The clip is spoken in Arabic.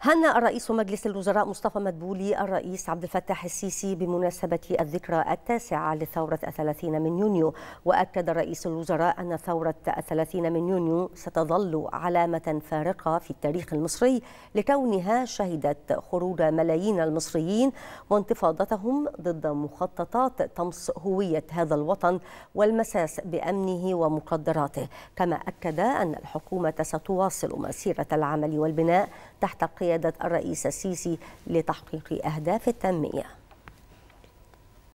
هنأ رئيس مجلس الوزراء مصطفى مدبولي الرئيس عبد الفتاح السيسي بمناسبة الذكرى التاسعة لثورة الثلاثين من يونيو وأكد رئيس الوزراء أن ثورة الثلاثين من يونيو ستظل علامة فارقة في التاريخ المصري لكونها شهدت خروج ملايين المصريين وانتفاضتهم ضد مخططات طمس هوية هذا الوطن والمساس بأمنه ومقدراته كما أكد أن الحكومة ستواصل مسيرة العمل والبناء تحت قيادة بقيادة الرئيس السيسي لتحقيق أهداف التنمية